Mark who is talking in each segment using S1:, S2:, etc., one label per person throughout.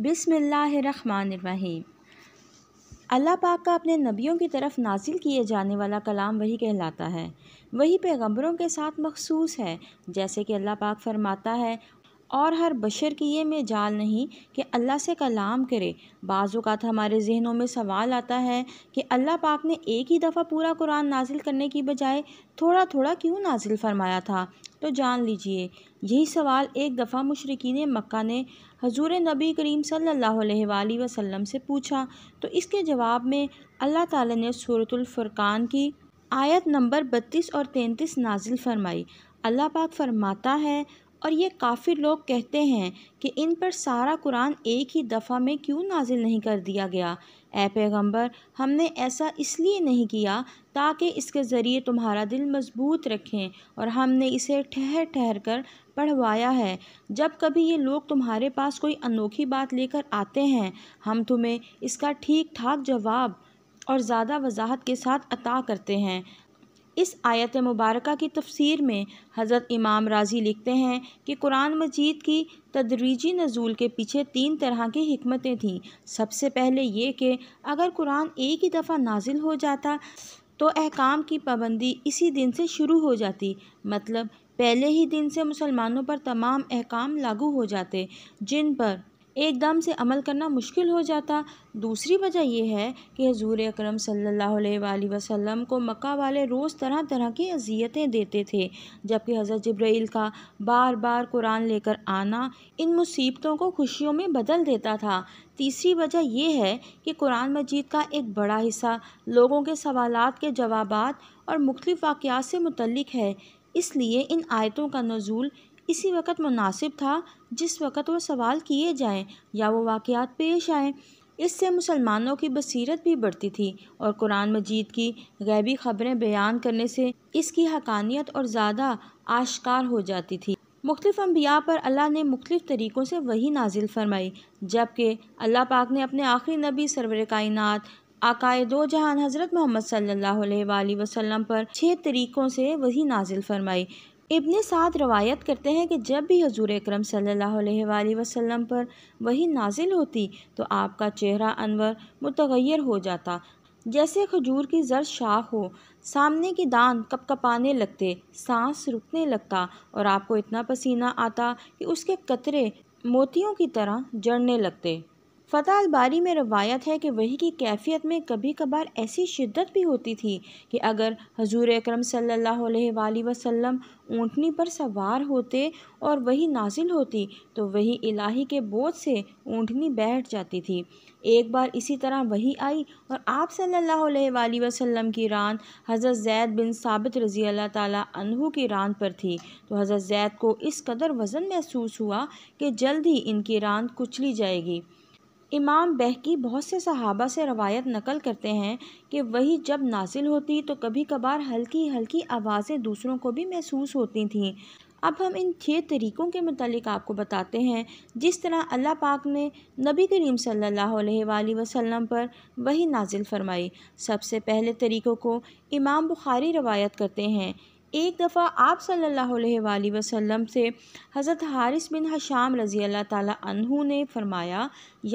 S1: बिसमीम अल्लाह पाक का अपने नबियों की तरफ नाजिल किए जाने वाला कलाम वही कहलाता है वही पैगम्बरों के साथ मखसूस है जैसे कि अल्लाह पाक फरमाता है और हर बशर की ये में जाल नहीं कि अल्लाह से कलाम करे बाज़ात तो हमारे जहनों में सवाल आता है कि अल्लाह पाक ने एक ही दफ़ा पूरा कुरान नाजिल करने की बजाय थोड़ा थोड़ा क्यों नाजिल फरमाया था तो जान लीजिए यही सवाल एक दफ़ा मशरकिन मक्का ने हजूर नबी करीम सल्ला वसम से पूछा तो इसके जवाब में अल्लाह ताली ने सूरतुल्फ़ुरकान की आयत नंबर बत्तीस और तैंतीस नाजिल फरमाई अल्लाह पाक फरमाता है और ये काफ़ी लोग कहते हैं कि इन पर सारा कुरान एक ही दफ़ा में क्यों नाजिल नहीं कर दिया गया ए पैगम्बर हमने ऐसा इसलिए नहीं किया ताकि इसके ज़रिए तुम्हारा दिल मजबूत रखें और हमने इसे ठहर ठहर कर पढ़वाया है जब कभी ये लोग तुम्हारे पास कोई अनोखी बात लेकर आते हैं हम तुम्हें इसका ठीक ठाक जवाब और ज़्यादा वजाहत के साथ अता करते हैं इस आयत मुबारक की तफसीर में हज़रत इमाम राजी लिखते हैं कि कुरान मजीद की तदरीजी नजूल के पीछे तीन तरह की हमतें थीं सबसे पहले ये कि अगर कुरान एक ही दफ़ा नाजिल हो जाता तो अहकाम की पाबंदी इसी दिन से शुरू हो जाती मतलब पहले ही दिन से मुसलमानों पर तमाम अहकाम लागू हो जाते जिन पर एकदम से अमल करना मुश्किल हो जाता दूसरी वजह यह है कि हजूर अक्रम सल्लल्लाहु अलैहि वसल्लम को मक्का वाले रोज़ तरह तरह की अजियतें देते थे जबकि हज़रत जब्राइल का बार बार कुरान लेकर आना इन मुसीबतों को खुशियों में बदल देता था तीसरी वजह यह है कि कुरान मजीद का एक बड़ा हिस्सा लोगों के सवाल के जवाब और मुख्तफ वाक़ से मुतलक है इसलिए इन आयतों का नजूल इसी वक्त मुनासिब था जिस वक्त वह सवाल किए जाएँ या वो वाक़ात पेश आएँ इससे मुसलमानों की बसीरत भी बढ़ती थी और कुरान मजीद की गैबी ख़बरें बयान करने से इसकी हकानियत और ज़्यादा आश्कार हो जाती थी मुख्तफ अम्बिया पर अल्लाह ने मुख्तफ तरीक़ों से वही नाजिल फरमाई जबकि अल्लाह पाक ने अपने आखिरी नबी सरवर कायनत आकाए दो जहान हज़रत मोहम्मद सल्ला वसम पर छः तरीक़ों से वही नाजिल फरमाई इब्ने साद रवायत करते हैं कि जब भी हजूर अक्रम वसल्लम पर वही नाजिल होती तो आपका चेहरा अनवर मुतगैर हो जाता जैसे खजूर की जर शाख हो सामने की दान कप कपाने लगते सांस रुकने लगता और आपको इतना पसीना आता कि उसके कतरे मोतियों की तरह जड़ने लगते फ़तेह अलबारी में रवायत है कि वही की कैफियत में कभी कभार ऐसी शिद्दत भी होती थी कि अगर हजूर अक्रम सल्लल्लाहु वसम ऊँटनी पर सवार होते और वही नाजिल होती तो वही इलाही के बोझ से ऊँटनी बैठ जाती थी एक बार इसी तरह वही आई और आप सल्ला वसम की रान हज़रत जैद बिन साबित रज़ी अल्लाह तहु की रान पर थी तो हज़रत जैद को इस कदर वज़न महसूस हुआ कि जल्द ही इनकी रान कुचली जाएगी इमाम बहकी बहुत से सहाबा से रवायत नकल करते हैं कि वही जब नासिल होती तो कभी कभार हल्की हल्की आवाज़ें दूसरों को भी महसूस होती थीं अब हम इन छः तरीक़ों के मतलब आपको बताते हैं जिस तरह अल्लाह पाक ने नबी करीम सल्लल्लाहु अलैहि वसल्लम पर वही नाजिल फरमाई सबसे पहले तरीक़ों को इमाम बुखारी रवायत करते हैं एक दफ़ा आप सल्लल्लाहु अलैहि वसल्लम से हज़रत हारिस बिन हशाम रज़ी अल्लाह ताली ने फ़रमाया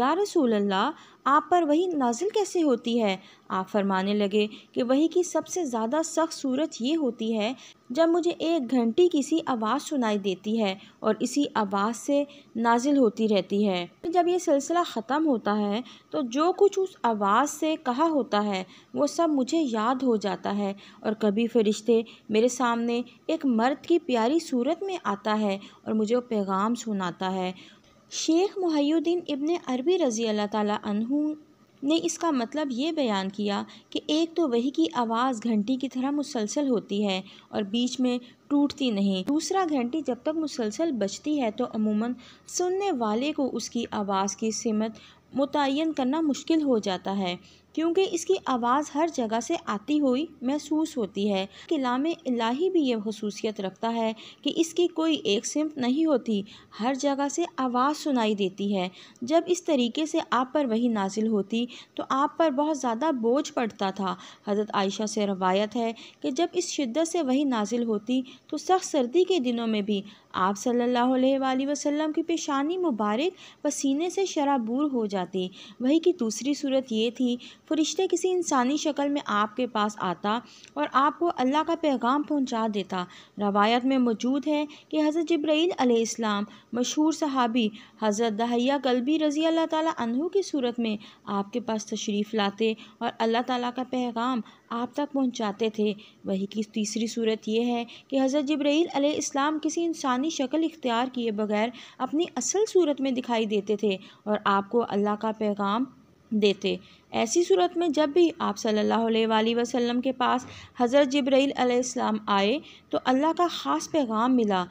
S1: या रसूल अल्लाह आप पर वही नाजिल कैसे होती है आप फरमाने लगे कि वही की सबसे ज़्यादा सख्त सूरत ये होती है जब मुझे एक घंटी की सी आवाज़ सुनाई देती है और इसी आवाज़ से नाजिल होती रहती है जब यह सिलसिला ख़त्म होता है तो जो कुछ उस आवाज़ से कहा होता है वो सब मुझे याद हो जाता है और कभी फरिश्ते मेरे सामने एक मर्द की प्यारी सूरत में आता है और मुझे वो पैगाम सुनाता है शेख मुहैद्दीन इब्ने अरबी रज़ी अल्लाह ताली ने इसका मतलब ये बयान किया कि एक तो वही की आवाज़ घंटी की तरह मुसलसल होती है और बीच में टूटती नहीं दूसरा घंटी जब तक मुसलसल बचती है तो अमूमन सुनने वाले को उसकी आवाज़ की समत मुतन करना मुश्किल हो जाता है क्योंकि इसकी आवाज़ हर जगह से आती हुई महसूस होती है किला में इलाही भी ये खसूसियत रखता है कि इसकी कोई एक सिमत नहीं होती हर जगह से आवाज़ सुनाई देती है जब इस तरीके से आप पर वही नाजिल होती तो आप पर बहुत ज़्यादा बोझ पड़ता था हज़रत आयशा से रवायत है कि जब इस शिद्दत से वही नाजिल होती तो सख्त सर्दी के दिनों में भी आप सल्लल्लाहु अलैहि वसल्लम की पेशानी मुबारक पसीने से शराबूर हो जाती वही की दूसरी सूरत ये थी फ़रिश्ते किसी इंसानी शक्ल में आपके पास आता और आपको अल्लाह का पैगाम पहुंचा देता रवायत में मौजूद है कि हज़रत जब्राईल अलैहिस्सलाम मशहूर सहाबी हज़रत दहिया कलबी रज़ी अल्लाह ताला की सूरत में आपके पास तशरीफ़ लाते और अल्लाह ताला का पैगाम आप तक पहुंचाते थे वही की तीसरी सूरत यह है कि हज़रत जब्राईल अलैहिस्सलाम किसी इंसानी शक्ल इख्तियार किए बगैर अपनी असल सूरत में दिखाई देते थे और आपको अल्लाह का पैगाम देते ऐसी सूरत में जब भी आप सल्लल्लाहु अलैहि वसल्लम के पास हज़रत जब्राईल अलैहिस्सलाम आए तो अल्लाह का ख़ास पैगाम मिला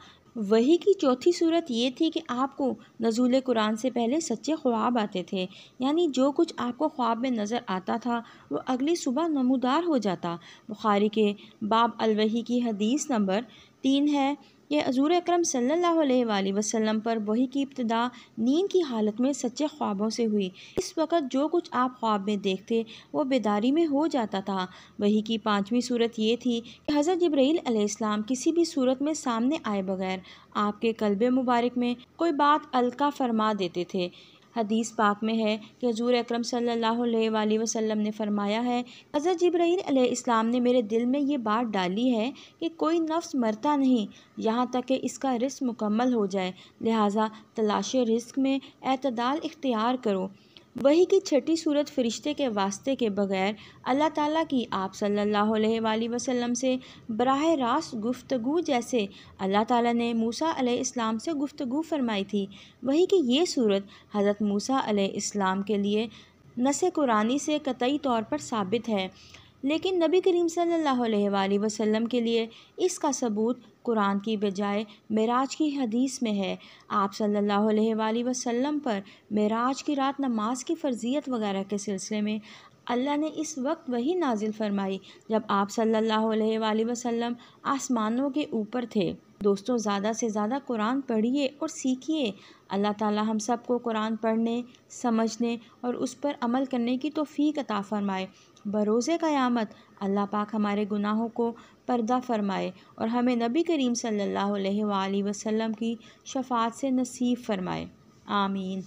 S1: वही की चौथी सूरत ये थी कि आपको नजूल कुरान से पहले सच्चे ख्वाब आते थे यानी जो कुछ आपको ख्वाब में नज़र आता था वो अगली सुबह नमूदार हो जाता बुखारी के बाब अलवही की हदीस नंबर तीन है ये हजूर अक्रम सल्लल्लाहु वसम पर वही की इब्तदा नींद की हालत में सच्चे ख्वाबों से हुई इस वक्त जो कुछ आप ख्वाब में देखते वो बेदारी में हो जाता था वही की पाँचवीं सूरत ये थी कि हज़रत जब्रैल अलैहिस्सलाम किसी भी सूरत में सामने आए बगैर आपके कल्ब मुबारक में कोई बात अलका फरमा देते थे हदीस पाक में है कि हजूर अक्रम सल्लल्लाहु वसम ने फरमाया है हज़रत जब्राईल इस्लाम ने मेरे दिल में ये बात डाली है कि कोई नफ्स मरता नहीं यहाँ तक कि इसका रिस्क मुकम्मल हो जाए लिहाजा तलाश रिस्क में अतदाल इख्तियार करो वही की छठी सूरत फरिश्ते के वास्ते के बगैर अल्लाह ताला की आप सल्लल्लाहु अलैहि वसल्लम से बराह रास्त गुफ्तगु जैसे अल्लाह ताला ने मूसा इस्लाम से गुफ्तगु फरमाई थी वही की ये सूरत हज़रत मूसा इस्लाम के लिए नस कुरानी से कतई तौर पर साबित है लेकिन नबी करीम सल्लल्लाहु अलैहि वसल्लम के लिए इसका सबूत कुरान की बजाय मेराज की हदीस में है आप सल्लल्लाहु अलैहि वसल्लम पर मेराज की रात नमाज की फ़र्जियत वगैरह के सिलसिले में अल्लाह ने इस वक्त वही नाजिल फरमाई जब आप सल्लल्लाहु अलैहि वसल्लम आसमानों के ऊपर थे दोस्तों ज़्यादा से ज़्यादा कुरान पढ़िए और सीखिए अल्लाह ताला हम सब को कुरान पढ़ने समझने और उस पर अमल करने की तोफ़ी अता फ़रमाए बरोज़ क़यामत अल्लाह पाक हमारे गुनाहों को पर्दा फ़रमाए और हमें नबी करीम सल्लल्लाहु अलैहि वसल्लम की शफात से नसीब फ़रमाए आमीन